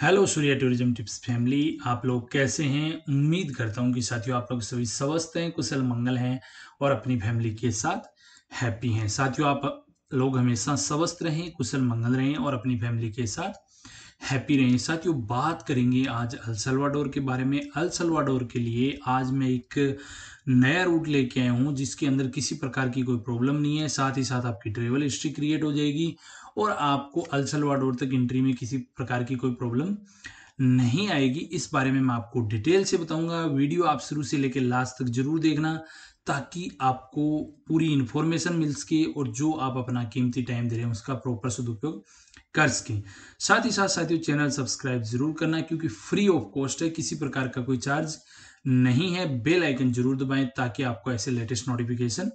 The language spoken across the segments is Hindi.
hello Surya tourism tips family आप लोग कैसे हैं उम्मीद करता हूं कि साथियों आप लोग सभी स्वस्थ हैं कुशल मंगल हैं और अपनी फैमिली के साथ हैप्पी हैं साथियों आप लोग हमेशा स्वस्थ रहें कुशल मंगल रहें और अपनी फैमिली के साथ हैप्पी रहें साथियों बात करेंगे आज अलसलवाडोर के बारे में अलसलवाडोर के लिए आज मैं एक नया रूट लेके आया हूँ जिसके अंदर किसी प्रकार की कोई प्रॉब्लम नहीं है साथ ही साथ आपकी ट्रेवल हिस्ट्री क्रिएट हो जाएगी और आपको वार्ड और तक एंट्री में किसी प्रकार की कोई प्रॉब्लम नहीं आएगी इस बारे में मैं आपको डिटेल से बताऊंगा वीडियो आप शुरू से लेकर लास्ट तक जरूर देखना ताकि आपको पूरी इन्फॉर्मेशन मिल सके और जो आप अपना कीमती टाइम दे रहे हैं उसका प्रॉपर सदुपयोग कर सकें साथ ही साथ साथियों चैनल सब्सक्राइब जरूर करना क्योंकि फ्री ऑफ कॉस्ट है किसी प्रकार का कोई चार्ज नहीं है बेल आइकन जरूर दबाएं ताकि आपको ऐसे लेटेस्ट नोटिफिकेशन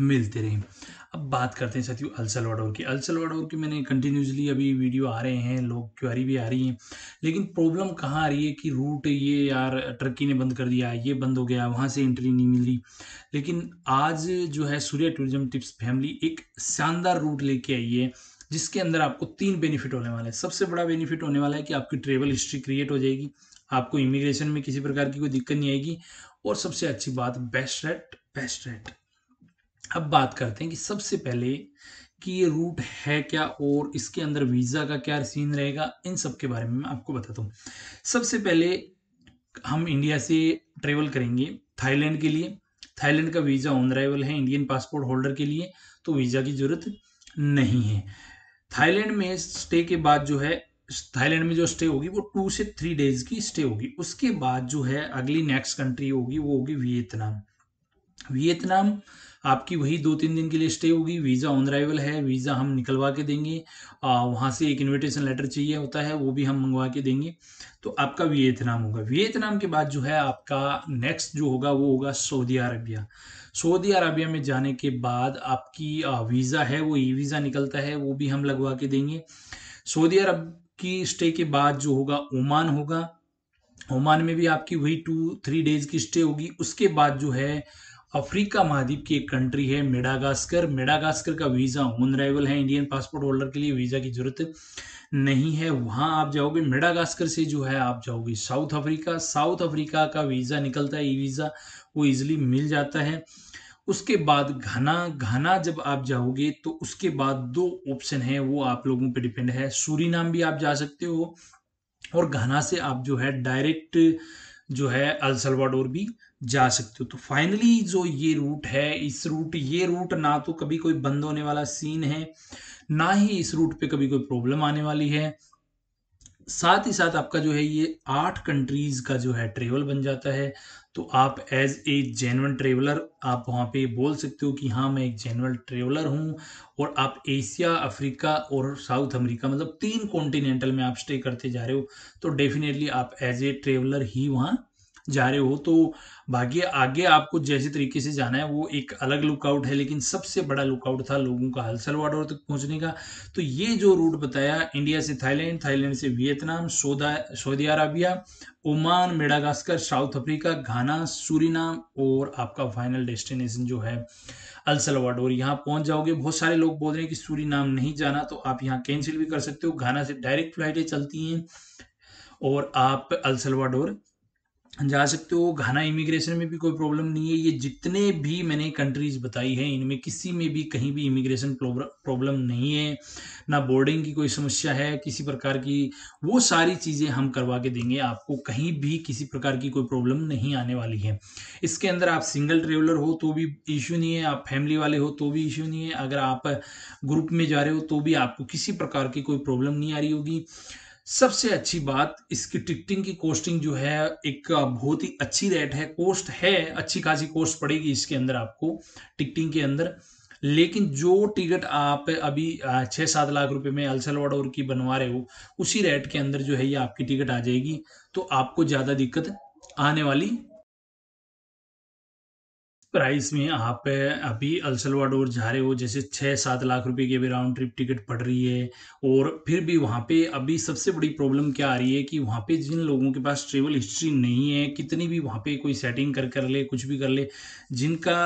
मिलते रहें अब बात करते हैं साथियों अल सलवाडोर की अल सलवाडोर की मैंने कंटिन्यूसली अभी वीडियो आ रहे हैं लोग क्वारी भी आ रही हैं लेकिन प्रॉब्लम कहाँ आ रही है कि रूट ये यार टर्की ने बंद कर दिया ये बंद हो गया वहाँ से एंट्री नहीं मिली लेकिन आज जो है सूर्या टूरिज्म टिप्स फैमिली एक शानदार रूट लेके आई है जिसके अंदर आपको तीन बेनिफिट होने वाले हैं सबसे बड़ा बेनिफिट होने वाला है कि आपकी ट्रेवल हिस्ट्री क्रिएट हो जाएगी आपको इमिग्रेशन में किसी प्रकार की कोई दिक्कत नहीं आएगी और सबसे अच्छी बात बेस्ट रेट बेस्ट रेट अब बात करते हैं कि सबसे पहले कि ये रूट है क्या और इसके अंदर वीज़ा का क्या सीन रहेगा इन सब के बारे में मैं आपको बताता हूँ सबसे पहले हम इंडिया से ट्रेवल करेंगे थाईलैंड के लिए थाईलैंड का वीज़ा ऑन अराइवल है इंडियन पासपोर्ट होल्डर के लिए तो वीज़ा की ज़रूरत नहीं है थाईलैंड में स्टे के बाद जो है थाईलैंड में जो स्टे होगी वो टू से थ्री डेज की स्टे होगी उसके बाद जो है अगली नेक्स्ट कंट्री होगी वो होगी वियतनाम वियतनाम आपकी वही दो तीन दिन के लिए स्टे होगी वीज़ा ऑन अराइवल है वीज़ा हम निकलवा के देंगे वहाँ से एक इनविटेशन लेटर चाहिए होता है वो भी हम मंगवा के देंगे तो आपका वियतनाम होगा वियतनाम के बाद जो है आपका नेक्स्ट जो होगा वो होगा सऊदी अरबिया सऊदी अरबिया में जाने के बाद आपकी वीज़ा है वो ई वीज़ा निकलता है वो भी हम लगवा के देंगे सऊदी अरब की स्टे के बाद जो होगा ओमान होगा ओमान में भी आपकी वही टू थ्री डेज़ की स्टे होगी उसके बाद जो है अफ्रीका महाद्वीप की एक कंट्री है मेडागास्कर मेडागास्कर का वीज़ा ऑन राइवल है इंडियन पासपोर्ट होल्डर के लिए वीज़ा की ज़रूरत नहीं है वहाँ आप जाओगे मेडागास्कर से जो है आप जाओगे साउथ अफ्रीका साउथ अफ्रीका का वीज़ा निकलता है ई वीज़ा वो इजीली मिल जाता है उसके बाद घना घना जब आप जाओगे तो उसके बाद दो ऑप्शन है वो आप लोगों पे डिपेंड है सूरीनाम भी आप जा सकते हो और घना से आप जो है डायरेक्ट जो है अलसलवाडोर भी जा सकते हो तो फाइनली जो ये रूट है इस रूट ये रूट ना तो कभी कोई बंद होने वाला सीन है ना ही इस रूट पे कभी कोई प्रॉब्लम आने वाली है साथ ही साथ आपका जो है ये आठ कंट्रीज का जो है ट्रेवल बन जाता है तो आप एज ए जेनवन ट्रेवलर आप वहाँ पे बोल सकते हो कि हाँ मैं एक जेनवन ट्रेवलर हूँ और आप एशिया अफ्रीका और साउथ अमेरिका मतलब तीन कॉन्टिनेंटल में आप स्टे करते जा रहे हो तो डेफिनेटली आप एज ए ट्रेवलर ही वहाँ जा रहे हो तो बाकी आगे आपको जैसे तरीके से जाना है वो एक अलग लुकआउट है लेकिन सबसे बड़ा लुकआउट था लोगों का हलसल वाडोर तक पहुंचने का तो ये जो रूट बताया इंडिया से थाईलैंड थाईलैंड से Vietnam Saudi Arabia Oman Madagascar South Africa Ghana Suriname और आपका फाइनल डेस्टिनेशन जो है अलसलवाड और यहाँ पहुंच जाओगे बहुत सारे लोग बोल रहे हैं कि सूरी नाम नहीं जाना तो आप यहाँ कैंसिल भी कर सकते हो घाना से डायरेक्ट फ्लाइटें चलती हैं और आप अलसलवाडोर जा सकते हो घाना इमिग्रेशन में भी कोई प्रॉब्लम नहीं है ये जितने भी मैंने कंट्रीज बताई है इनमें किसी में भी कहीं भी इमिग्रेशन प्रॉब्लम नहीं है ना बोर्डिंग की कोई समस्या है किसी प्रकार की वो सारी चीज़ें हम करवा के देंगे आपको कहीं भी किसी प्रकार की कोई प्रॉब्लम नहीं आने वाली है इसके अंदर आप सिंगल ट्रेवलर हो तो भी इशू नहीं है आप फैमिली वाले हो तो भी इशू नहीं है अगर आप ग्रुप में जा रहे हो तो भी आपको किसी प्रकार की कोई प्रॉब्लम नहीं आ रही होगी सबसे अच्छी बात इसकी टिकटिंग की कॉस्टिंग जो है एक बहुत ही अच्छी रेट है कॉस्ट है अच्छी खासी कॉस्ट पड़ेगी इसके अंदर आपको टिकटिंग के अंदर लेकिन जो टिकट आप अभी छः सात लाख रुपए में अल्सलवाडोर की बनवा रहे हो उसी रेट के अंदर जो है ये आपकी टिकट आ जाएगी तो आपको ज़्यादा दिक्कत आने वाली प्राइस में आप अभी और जा रहे हो जैसे छः सात लाख रुपए की अभी राउंड ट्रिप टिकट पड़ रही है और फिर भी वहाँ पे अभी सबसे बड़ी प्रॉब्लम क्या आ रही है कि वहाँ पे जिन लोगों के पास ट्रेवल हिस्ट्री नहीं है कितनी भी वहाँ पे कोई सेटिंग कर कर ले कुछ भी कर ले जिनका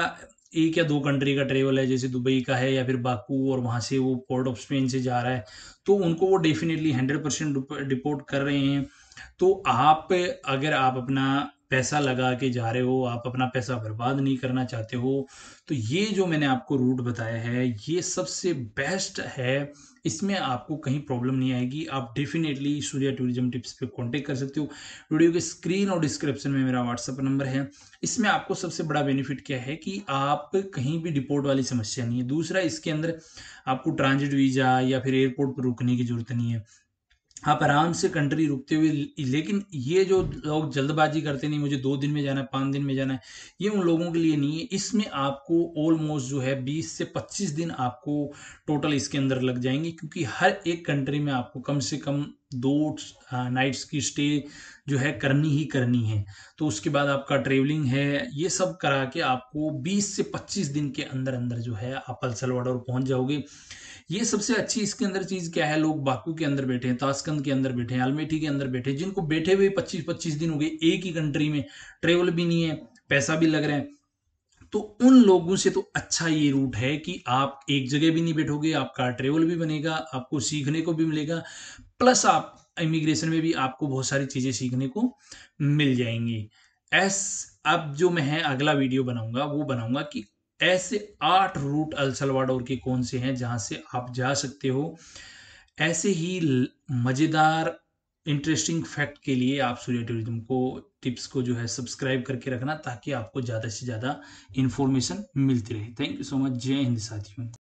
एक या दो कंट्री का ट्रेवल है जैसे दुबई का है या फिर बाकू और वहाँ से वो पोर्ट ऑफ स्पेन से जा रहा है तो उनको वो डेफिनेटली हंड्रेड परसेंट रिपोर्ट कर रहे हैं तो आप अगर आप अपना पैसा लगा के जा रहे हो आप अपना पैसा बर्बाद नहीं करना चाहते हो तो ये जो मैंने आपको रूट बताया है ये सबसे बेस्ट है इसमें आपको कहीं प्रॉब्लम नहीं आएगी आप डेफिनेटली सूर्या टूरिज्म टिप्स पे कांटेक्ट कर सकते हो वीडियो के स्क्रीन और डिस्क्रिप्शन में मेरा व्हाट्सअप नंबर है इसमें आपको सबसे बड़ा बेनिफिट क्या है कि आप कहीं भी डिपोर्ट वाली समस्या नहीं है दूसरा इसके अंदर आपको ट्रांजिट वीज़ा या फिर एयरपोर्ट पर रुकने की जरूरत नहीं है आप आराम से कंट्री रुकते हुए लेकिन ये जो लोग जल्दबाजी करते नहीं मुझे दो दिन में जाना है पाँच दिन में जाना है ये उन लोगों के लिए नहीं है इसमें आपको ऑलमोस्ट जो है बीस से पच्चीस दिन आपको टोटल इसके अंदर लग जाएंगे क्योंकि हर एक कंट्री में आपको कम से कम दो नाइट्स की स्टे जो है करनी ही करनी है तो उसके बाद आपका ट्रेवलिंग है ये सब करा के आपको 20 से 25 दिन के अंदर अंदर जो है आप पलसल वाडोर पहुंच जाओगे ये सबसे अच्छी इसके अंदर चीज़ क्या है लोग बाकू के अंदर बैठे हैं ताशकंद के अंदर बैठे हैं अलमेठी के अंदर बैठे हैं जिनको बैठे हुए पच्चीस पच्चीस दिन हो गए एक ही कंट्री में ट्रेवल भी नहीं है पैसा भी लग रहा है तो उन लोगों से तो अच्छा ये रूट है कि आप एक जगह भी नहीं बैठोगे आपका ट्रेवल भी बनेगा आपको सीखने को भी मिलेगा प्लस आप इमिग्रेशन में भी आपको बहुत सारी चीज़ें सीखने को मिल जाएंगी एस अब जो मैं है अगला वीडियो बनाऊंगा वो बनाऊंगा कि ऐसे आठ रूट अलसलवाडोर के कौन से हैं जहां से आप जा सकते हो ऐसे ही मज़ेदार इंटरेस्टिंग फैक्ट के लिए आप सूर्य टूरिज्म को टिप्स को जो है सब्सक्राइब करके रखना ताकि आपको ज़्यादा से ज़्यादा इन्फॉर्मेशन मिलती रहे थैंक यू सो मच जय हिंद साथियों